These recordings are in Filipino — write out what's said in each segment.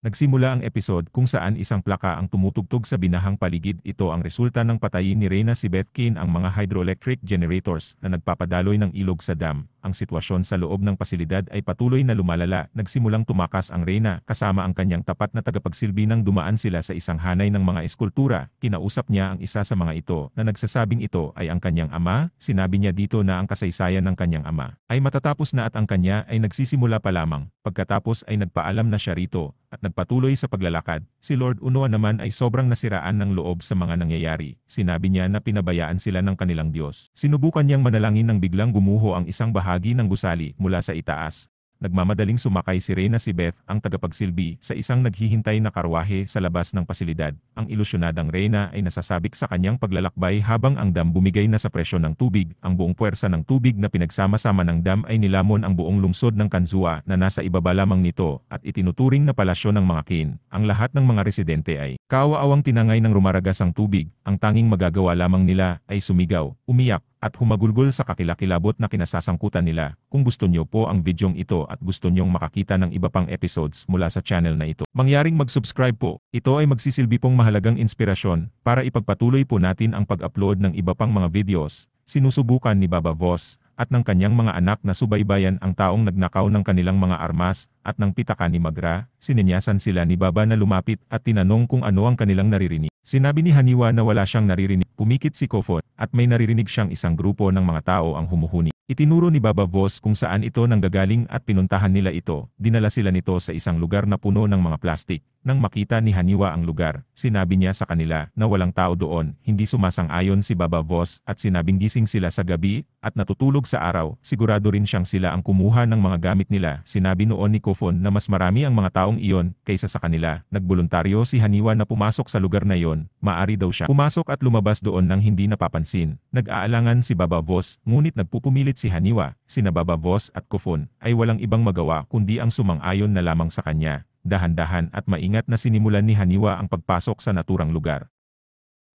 Nagsimula ang episode kung saan isang plaka ang tumutugtog sa binahang paligid. Ito ang resulta ng patay ni Reyna Kane ang mga hydroelectric generators na nagpapadaloy ng ilog sa dam. Ang sitwasyon sa loob ng pasilidad ay patuloy na lumalala. Nagsimulang tumakas ang Reyna kasama ang kanyang tapat na tagapagsilbi nang dumaan sila sa isang hanay ng mga eskultura. Kinausap niya ang isa sa mga ito na nagsasabing ito ay ang kanyang ama. Sinabi niya dito na ang kasaysayan ng kanyang ama ay matatapos na at ang kanya ay nagsisimula pa lamang. Pagkatapos ay nagpaalam na siya rito at nagpatuloy sa paglalakad. Si Lord Unoa naman ay sobrang nasiraan ng loob sa mga nangyayari. Sinabi niya na pinabayaan sila ng kanilang Diyos. Sinubukan niyang manalangin nang biglang gumuho ang isang bahagi ng gusali mula sa itaas nagmamadaling sumakay si Reyna si Beth, ang tagapagsilbi, sa isang naghihintay na karwahe sa labas ng pasilidad. Ang ilusyonadang Reyna ay nasasabik sa kanyang paglalakbay habang ang dam bumigay na sa presyo ng tubig. Ang buong puwersa ng tubig na pinagsama-sama ng dam ay nilamon ang buong lungsod ng Kanzua na nasa ibaba lamang nito at itinuturing na palasyo ng mga kin. Ang lahat ng mga residente ay kawaawang tinangay ng rumaragas ang tubig. Ang tanging magagawa lamang nila ay sumigaw, umiyak, at humagulgol sa kakilakilabot na kinasasangkutan nila. Kung gusto nyo po ang videong ito at gusto nyong makakita ng iba pang episodes mula sa channel na ito, mangyaring mag-subscribe po. Ito ay magsisilbi pong mahalagang inspirasyon para ipagpatuloy po natin ang pag-upload ng iba pang mga videos. Sinusubukan ni Baba Voss at ng kanyang mga anak na subaybayan ang taong nagnakaw ng kanilang mga armas at ng pitaka ni Magra, sininyasan sila ni Baba na lumapit at tinanong kung ano ang kanilang naririnig. Sinabi ni Haniwa na wala siyang naririnig. Pumikit si Kofod at may naririnig siyang isang grupo ng mga tao ang humuhuni. Itinuro ni Baba Voss kung saan ito nanggagaling at pinuntahan nila ito. Dinala sila nito sa isang lugar na puno ng mga plastik nang makita ni Haniwa ang lugar, sinabi niya sa kanila na walang tao doon, hindi sumasang-ayon si Baba Boss at sinabing gising sila sa gabi at natutulog sa araw, sigurado rin siyang sila ang kumuha ng mga gamit nila. Sinabi noon ni Kofon na mas marami ang mga taong iyon kaysa sa kanila. Nagboluntaryo si Haniwa na pumasok sa lugar na iyon, maari daw siya pumasok at lumabas doon nang hindi napapansin. Nag-aalangan si Baba Boss, ngunit nagpupumilit si Haniwa, sina Baba Boss at Kofon ay walang ibang magawa kundi ang sumang-ayon na lamang sa kanya dahan-dahan at maingat na sinimulan ni Haniwa ang pagpasok sa naturang lugar.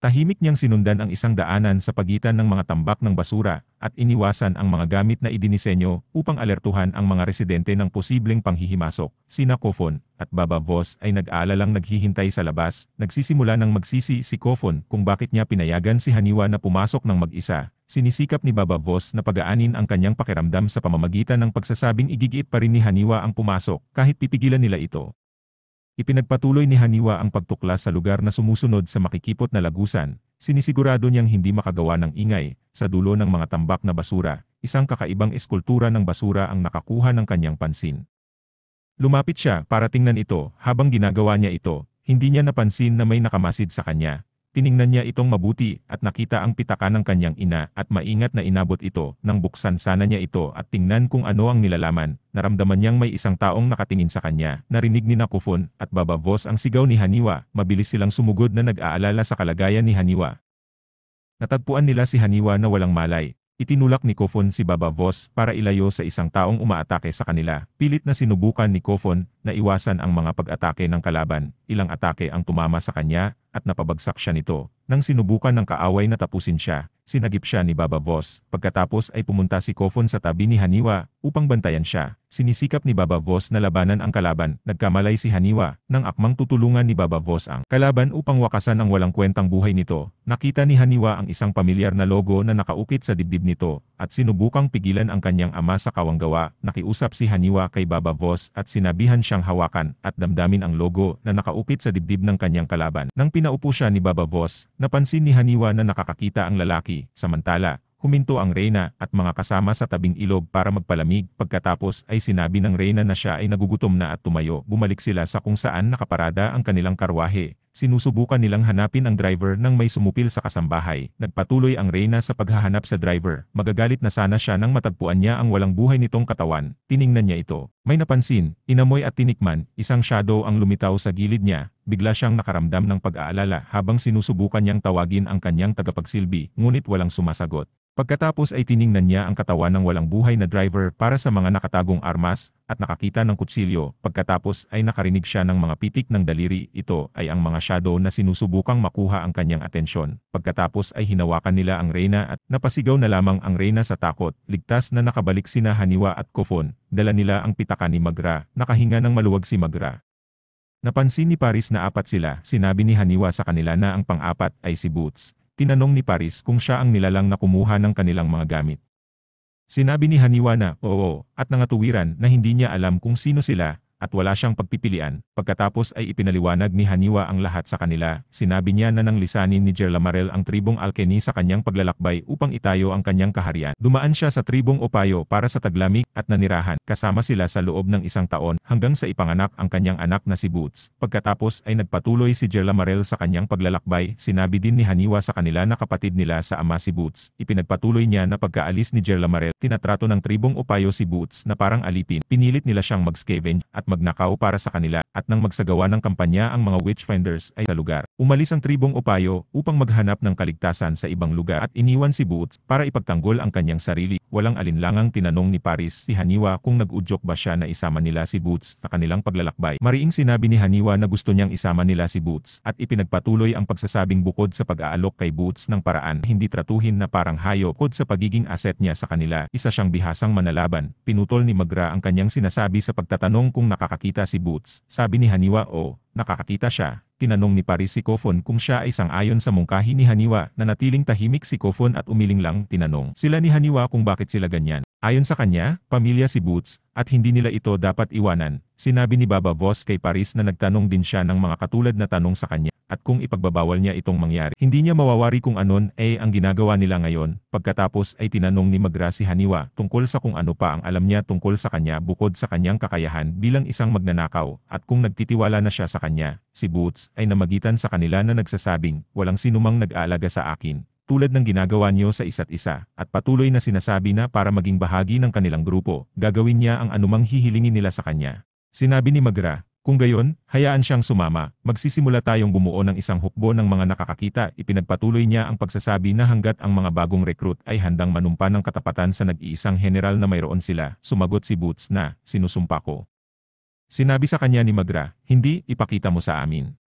Tahimik niyang sinundan ang isang daanan sa pagitan ng mga tambak ng basura at iniwasan ang mga gamit na idinisenyo upang alertuhan ang mga residente ng posibleng panghihimasok. Sina Kofon at Baba Voss ay nag-aalalang naghihintay sa labas, nagsisimula ng magsisi si Kofon kung bakit niya pinayagan si Haniwa na pumasok ng mag-isa sinisikap ni Baba Boss na pagaanin ang kanyang pakiramdam sa pamamagitan ng pagsasabing igigiit pa rin ni Haniwa ang pumasok kahit pipigilan nila ito. Ipinagpatuloy ni Haniwa ang pagtukla sa lugar na sumusunod sa makikipot na lagusan, sinisigurado niyang hindi makagawa ng ingay, sa dulo ng mga tambak na basura, isang kakaibang eskultura ng basura ang nakakuha ng kanyang pansin. Lumapit siya para tingnan ito habang ginagawa niya ito, hindi niya napansin na may nakamasid sa kanya, Tiningnan niya itong mabuti at nakita ang pitaka ng kanyang ina at maingat na inabot ito nang buksan sana niya ito at tingnan kung ano ang nilalaman. Naramdaman niyang may isang taong nakatingin sa kanya. Narinig ni Nakufon at Baba babavos ang sigaw ni Haniwa. Mabilis silang sumugod na nag-aalala sa kalagayan ni Haniwa. Natagpuan nila si Haniwa na walang malay Itinulak ni Kofon si Baba Voss para ilayo sa isang taong umaatake sa kanila. Pilit na sinubukan ni Kofon na iwasan ang mga pag-atake ng kalaban. Ilang atake ang tumama sa kanya at napabagsak siya nito. Nang sinubukan ng kaaway na tapusin siya, sinagip siya ni Baba Voss. Pagkatapos ay pumunta si Kofon sa tabi ni Haniwa Upang bantayan siya, sinisikap ni Baba Voss na labanan ang kalaban, nagkamalay si Haniwa, nang akmang tutulungan ni Baba Voss ang kalaban upang wakasan ang walang kwentang buhay nito. Nakita ni Haniwa ang isang pamilyar na logo na nakaukit sa dibdib nito, at sinubukang pigilan ang kanyang ama sa kawanggawa. Nakiusap si Haniwa kay Baba Voss at sinabihan siyang hawakan at damdamin ang logo na nakaukit sa dibdib ng kanyang kalaban. Nang pinaupo siya ni Baba Voss, napansin ni Haniwa na nakakakita ang lalaki, samantala, Huminto ang Reyna at mga kasama sa tabing ilog para magpalamig pagkatapos ay sinabi ng Reyna na siya ay nagugutom na at tumayo. Bumalik sila sa kung saan nakaparada ang kanilang karwahe sinusubukan nilang hanapin ang driver nang may sumupil sa kasambahay. Nagpatuloy ang Reyna sa paghahanap sa driver. Magagalit na sana siya nang matagpuan niya ang walang buhay nitong katawan. Tiningnan niya ito. May napansin, inamoy at tinikman, isang shadow ang lumitaw sa gilid niya. Bigla siyang nakaramdam ng pag-aalala habang sinusubukan niyang tawagin ang kanyang tagapagsilbi, ngunit walang sumasagot. Pagkatapos ay tiningnan niya ang katawan ng walang buhay na driver para sa mga nakatagong armas at nakakita ng kutsilyo. Pagkatapos ay nakarinig siya ng mga pitik ng daliri. Ito ay ang mga masyado na sinusubukang makuha ang kanyang atensyon. Pagkatapos ay hinawakan nila ang reyna at napasigaw na lamang ang reyna sa takot. Ligtas na nakabalik sina Haniwa at Kofon, dala nila ang pitaka ni Magra, nakahinga ng maluwag si Magra. Napansin ni Paris na apat sila, sinabi ni Haniwa sa kanila na ang pang-apat ay si Boots. Tinanong ni Paris kung siya ang nilalang na kumuha ng kanilang mga gamit. Sinabi ni Haniwa na, oo, at nangatuwiran na hindi niya alam kung sino sila, at wala siyang pagpipilian. Pagkatapos ay ipinaliwanag ni Haniwa ang lahat sa kanila. Sinabi niya na nang lisanin ni Jerlamarel ang tribong Alkeni sa kanyang paglalakbay upang itayo ang kanyang kaharian. Dumaan siya sa tribong Opayo para sa taglamig at nanirahan. Kasama sila sa loob ng isang taon hanggang sa ipanganak ang kanyang anak na si Boots. Pagkatapos ay nagpatuloy si Jerlamarel sa kanyang paglalakbay. Sinabi din ni Haniwa sa kanila na kapatid nila sa ama si Boots. Ipinagpatuloy niya na pagkaalis ni Jerlamarel, tinatrato ng tribong Opayo si Boots na parang alipin. Pinilit nila siyang mag-scavenge at magnakaw para sa kanila at nang magsagawa ng kampanya ang mga witchfinders ay sa lugar. Umalis ang tribong upayo upang maghanap ng kaligtasan sa ibang lugar at iniwan si Boots para ipagtanggol ang kanyang sarili. Walang alinlangang tinanong ni Paris si Haniwa kung nag-udyok ba siya na isama nila si Boots sa kanilang paglalakbay. Mariing sinabi ni Haniwa na gusto niyang isama nila si Boots at ipinagpatuloy ang pagsasabing bukod sa pag-aalok kay Boots ng paraan hindi tratuhin na parang hayo kod sa pagiging aset niya sa kanila. Isa siyang bihasang manalaban. Pinutol ni Magra ang kanyang sinasabi sa pagtatanong kung nakakakita si Boots sa sabi ni Haniwa o, oh, nakakakita siya, tinanong ni Paris si Kofon kung siya ay sang-ayon sa mungkahi ni Haniwa na natiling tahimik si Kofon at umiling lang tinanong sila ni Haniwa kung bakit sila ganyan. Ayon sa kanya, pamilya si Boots, at hindi nila ito dapat iwanan, sinabi ni Baba Boss kay Paris na nagtanong din siya ng mga katulad na tanong sa kanya at kung ipagbabawal niya itong mangyari. Hindi niya mawawari kung anon ay eh, ang ginagawa nila ngayon, pagkatapos ay tinanong ni Magra si Haniwa tungkol sa kung ano pa ang alam niya tungkol sa kanya bukod sa kanyang kakayahan bilang isang magnanakaw, at kung nagtitiwala na siya sa kanya, si Boots ay namagitan sa kanila na nagsasabing, walang sinumang nag-aalaga sa akin, tulad ng ginagawa niyo sa isa't isa, at patuloy na sinasabi na para maging bahagi ng kanilang grupo, gagawin niya ang anumang hihilingin nila sa kanya. Sinabi ni Magra, kung gayon, hayaan siyang sumama, magsisimula tayong bumuo ng isang hukbo ng mga nakakakita, ipinagpatuloy niya ang pagsasabi na hanggat ang mga bagong recruit ay handang manumpa ng katapatan sa nag-iisang general na mayroon sila, sumagot si Boots na, sinusumpa ko. Sinabi sa kanya ni Magra, hindi, ipakita mo sa amin.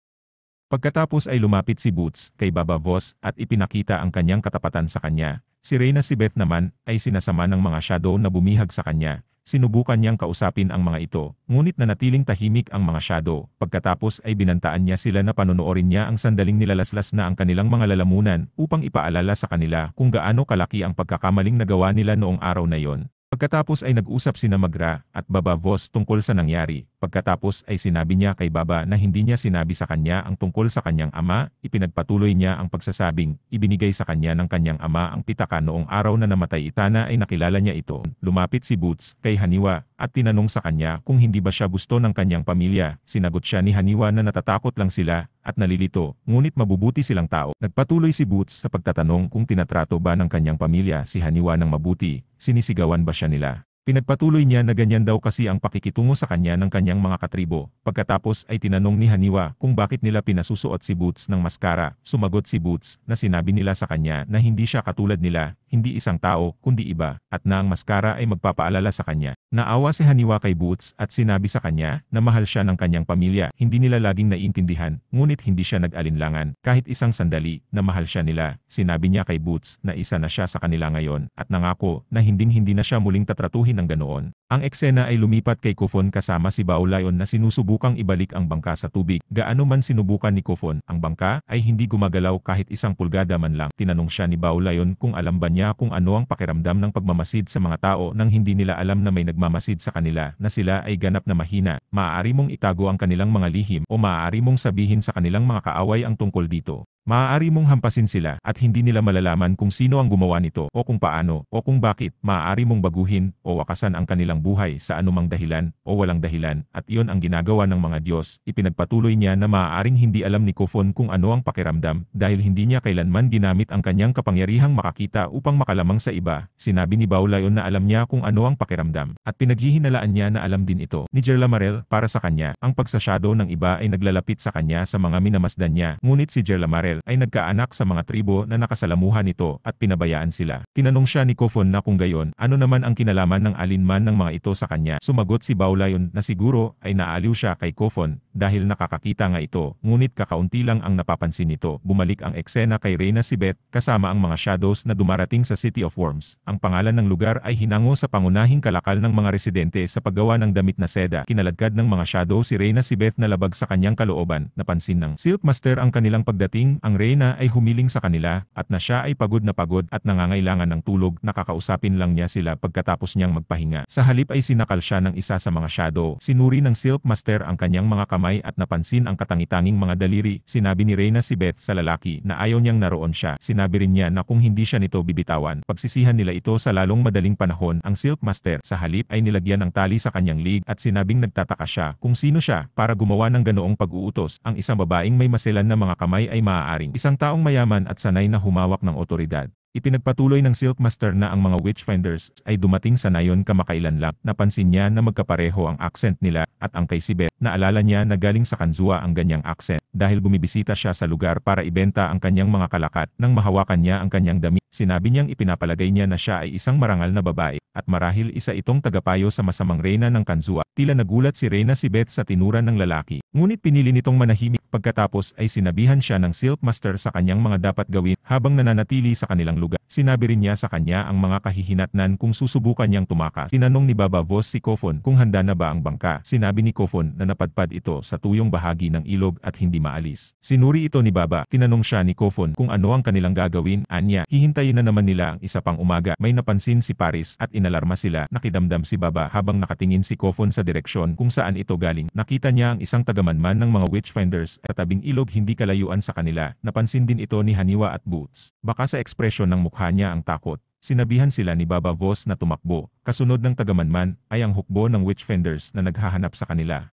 Pagkatapos ay lumapit si Boots kay Baba Voss at ipinakita ang kanyang katapatan sa kanya. Si Reyna Beth naman ay sinasama ng mga shadow na bumihag sa kanya, sinubukan niyang kausapin ang mga ito, ngunit nanatiling tahimik ang mga shadow, pagkatapos ay binantaan niya sila na panonoorin niya ang sandaling nilalaslas na ang kanilang mga lalamunan upang ipaalala sa kanila kung gaano kalaki ang pagkakamaling nagawa nila noong araw na yon. Pagkatapos ay nag-usap sina Magra at Baba Vos tungkol sa nangyari, Pagkatapos ay sinabi niya kay Baba na hindi niya sinabi sa kanya ang tungkol sa kanyang ama, ipinagpatuloy niya ang pagsasabing, ibinigay sa kanya ng kanyang ama ang pitaka noong araw na namatay Itana ay nakilala niya ito. Lumapit si Boots kay Haniwa at tinanong sa kanya kung hindi ba siya gusto ng kanyang pamilya. Sinagot siya ni Haniwa na natatakot lang sila at nalilito, ngunit mabubuti silang tao. Nagpatuloy si Boots sa pagtatanong kung tinatrato ba ng kanyang pamilya si Haniwa ng mabuti, sinisigawan ba siya nila. Pinagpatuloy niya na ganyan daw kasi ang pakikitungo sa kanya ng kanyang mga katribo. Pagkatapos ay tinanong ni Haniwa kung bakit nila pinasusuot si Boots ng maskara. Sumagot si Boots na sinabi nila sa kanya na hindi siya katulad nila, hindi isang tao, kundi iba, at na ang maskara ay magpapaalala sa kanya. Naawa si Haniwa kay Boots at sinabi sa kanya na mahal siya ng kanyang pamilya. Hindi nila laging naiintindihan, ngunit hindi siya nag-alinlangan. Kahit isang sandali na mahal siya nila, sinabi niya kay Boots na isa na siya sa kanila ngayon at nangako na hinding-hindi na siya muling tatratuhin ng ganoon. Ang eksena ay lumipat kay Kufon kasama si Bao Lion na sinusubukang ibalik ang bangka sa tubig. Gaano man sinubukan ni Kufon, ang bangka ay hindi gumagalaw kahit isang pulgada man lang. Tinanong siya ni Bao Lion kung alam ba niya kung ano ang pakiramdam ng pagmamasid sa mga tao nang hindi nila alam na may nagmamasid sa kanila, na sila ay ganap na mahina. Maaari mong itago ang kanilang mga lihim o maaari mong sabihin sa kanilang mga kaaway ang tungkol dito. Maaari mong hampasin sila at hindi nila malalaman kung sino ang gumawa nito o kung paano o kung bakit. Maaari mong baguhin o wakasan ang kanilang buhay sa anumang dahilan o walang dahilan at iyon ang ginagawa ng mga Diyos. Ipinagpatuloy niya na maaaring hindi alam ni Kofon kung ano ang pakiramdam dahil hindi niya kailanman ginamit ang kanyang kapangyarihang makakita upang makalamang sa iba. Sinabi ni Baulayon na alam niya kung ano ang pakiramdam at pinaghihinalaan niya na alam din ito ni Jerla Marel para sa kanya. Ang pagsasyado ng iba ay naglalapit sa kanya sa mga minamasdan niya. Ngunit si Jerla Marel Israel ay nagkaanak sa mga tribo na nakasalamuhan nito at pinabayaan sila. Tinanong siya ni Kofon na kung gayon, ano naman ang kinalaman ng alinman ng mga ito sa kanya. Sumagot si Baulayon na siguro ay naaliw siya kay Kofon dahil nakakakita nga ito, ngunit kakaunti lang ang napapansin nito. Bumalik ang eksena kay Reyna Sibet kasama ang mga shadows na dumarating sa City of Worms. Ang pangalan ng lugar ay hinango sa pangunahing kalakal ng mga residente sa paggawa ng damit na seda. Kinaladkad ng mga shadow si Reyna Sibet na labag sa kanyang kalooban, napansin ng Silkmaster ang kanilang pagdating ang reyna ay humiling sa kanila at na siya ay pagod na pagod at nangangailangan ng tulog nakakausapin lang niya sila pagkatapos niyang magpahinga. Sa halip ay sinakal siya ng isa sa mga shadow. Sinuri ng Silk Master ang kanyang mga kamay at napansin ang katangitanging mga daliri. Sinabi ni Reyna si Beth sa lalaki na ayaw niyang naroon siya. Sinabi rin niya na kung hindi siya nito bibitawan, pagsisihan nila ito sa lalong madaling panahon. Ang Silk Master sa halip ay nilagyan ng tali sa kanyang lig at sinabing nagtataka siya kung sino siya para gumawa ng ganoong pag-uutos. Ang isang babaeng may maselan na mga kamay ay maaari pag Isang taong mayaman at sanay na humawak ng otoridad. Ipinagpatuloy ng Silk Master na ang mga witchfinders ay dumating sa nayon kamakailan lang. Napansin niya na magkapareho ang accent nila at ang kay Sibet. Naalala niya na galing sa Kanzua ang ganyang accent dahil bumibisita siya sa lugar para ibenta ang kanyang mga kalakat. Nang mahawakan niya ang kanyang dami, sinabi niyang ipinapalagay niya na siya ay isang marangal na babae at marahil isa itong tagapayo sa masamang reyna ng Kanzua. Tila nagulat si Reyna si Beth sa tinuran ng lalaki. Ngunit pinili nitong manahimik pagkatapos ay sinabihan siya ng Silk Master sa kanyang mga dapat gawin habang nananatili sa kanilang lugar. Sinabi rin niya sa kanya ang mga kahihinatnan kung susubukan niyang tumakas. Tinanong ni Baba Voss si Kofon kung handa na ba ang bangka. Sinabi ni Kofon na napadpad ito sa tuyong bahagi ng ilog at hindi maalis. Sinuri ito ni Baba. Tinanong siya ni Kofon kung ano ang kanilang gagawin. Anya, hihintayin na naman nila ang isa pang umaga. May napansin si Paris at inalarma sila. Nakidamdam si Baba habang nakatingin si Kofon sa direksyon kung saan ito galing. Nakita niya ang isang tagamanman ng mga witchfinders at tabing ilog hindi kalayuan sa kanila. Napansin din ito ni Haniwa at Boots. Baka sa ekspresyon ng mukha niya ang takot. Sinabihan sila ni Baba Voss na tumakbo. Kasunod ng tagamanman ay ang hukbo ng witchfenders na naghahanap sa kanila.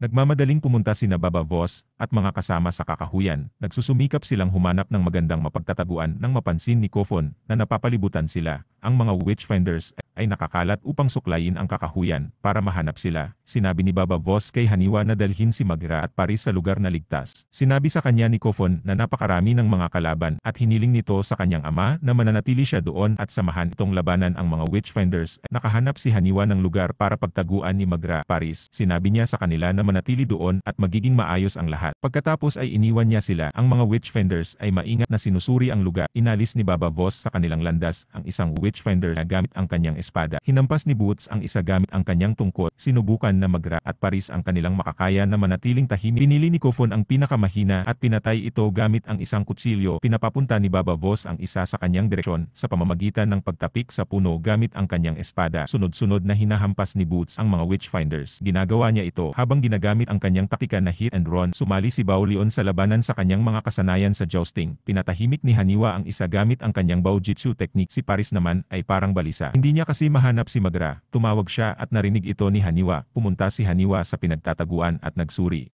Nagmamadaling pumunta sina Baba Voss at mga kasama sa kakahuyan. Nagsusumikap silang humanap ng magandang mapagtataguan nang mapansin ni Kofon na napapalibutan sila. Ang mga witchfinders ay nakakalat upang suklayin ang kakahuyan para mahanap sila sinabi ni Baba Voss kay Haniwa na dalhin si Magra at Paris sa lugar na ligtas. Sinabi sa kanya ni Kofon na napakarami ng mga kalaban at hiniling nito sa kanyang ama na mananatili siya doon at samahan itong labanan ang mga witchfinders. at Nakahanap si Haniwa ng lugar para pagtaguan ni Magra, Paris. Sinabi niya sa kanila na manatili doon at magiging maayos ang lahat. Pagkatapos ay iniwan niya sila. Ang mga witchfinders ay maingat na sinusuri ang lugar. Inalis ni Baba Voss sa kanilang landas ang isang witchfinder na gamit ang kanyang espada. Hinampas ni Boots ang isa gamit ang kanyang tungkol. Sinubukan na magra at Paris ang kanilang makakaya na manatiling tahimik. Pinili ni Kofon ang pinakamahina at pinatay ito gamit ang isang kutsilyo. Pinapapunta ni Baba Voss ang isa sa kanyang direksyon sa pamamagitan ng pagtapik sa puno gamit ang kanyang espada. Sunod-sunod na hinahampas ni Boots ang mga witchfinders. Ginagawa niya ito habang ginagamit ang kanyang taktika na hit and run. Sumali si Bao Baulion sa labanan sa kanyang mga kasanayan sa jousting. Pinatahimik ni Haniwa ang isa gamit ang kanyang Baujitsu technique. Si Paris naman ay parang balisa. Hindi niya kasi mahanap si Magra. Tumawag siya at narinig ito ni Haniwa. Pumunta pumunta si Haniwa sa pinagtataguan at nagsuri.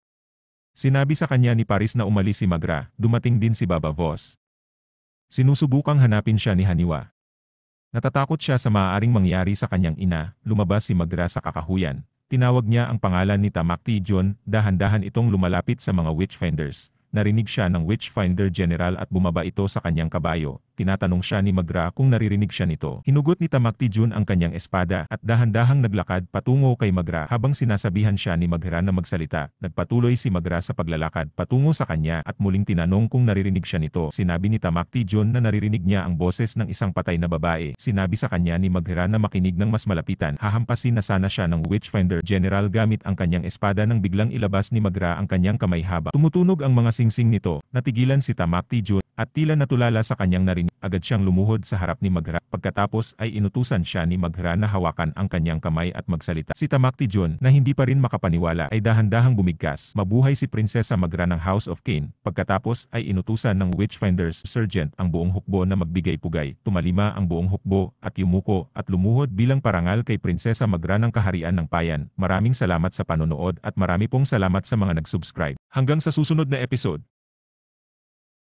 Sinabi sa kanya ni Paris na umalis si Magra, dumating din si Baba Voss. Sinusubukang hanapin siya ni Haniwa. Natatakot siya sa maaaring mangyari sa kanyang ina, lumabas si Magra sa kakahuyan. Tinawag niya ang pangalan ni Tamakti John, dahan-dahan itong lumalapit sa mga witchfinders. Narinig siya ng witchfinder general at bumaba ito sa kanyang kabayo. Tinatanong siya ni Magra kung naririnig siya nito. Hinugot ni Tamakti Jun ang kanyang espada at dahan-dahang naglakad patungo kay Magra habang sinasabihan siya ni Magra na magsalita. Nagpatuloy si Magra sa paglalakad patungo sa kanya at muling tinanong kung naririnig siya nito. Sinabi ni Tamakti Jun na naririnig niya ang boses ng isang patay na babae. Sinabi sa kanya ni Magra na makinig ng mas malapitan. Hahampasin na sana siya ng Witchfinder General gamit ang kanyang espada nang biglang ilabas ni Magra ang kanyang kamay haba. Tumutunog ang mga singsing nito. Natigilan si Tamakti Jun at tila natulala sa kanyang narinig, agad siyang lumuhod sa harap ni Maghra. Pagkatapos ay inutusan siya ni Maghra na hawakan ang kanyang kamay at magsalita. Si Tamakti John, na hindi pa rin makapaniwala, ay dahan-dahang bumigkas. Mabuhay si Prinsesa Maghra ng House of Kane. Pagkatapos ay inutusan ng Witchfinders Sergeant ang buong hukbo na magbigay-pugay. Tumalima ang buong hukbo at yumuko at lumuhod bilang parangal kay Prinsesa Maghra ng Kaharian ng Payan. Maraming salamat sa panonood at marami pong salamat sa mga nag-subscribe. Hanggang sa susunod na episode.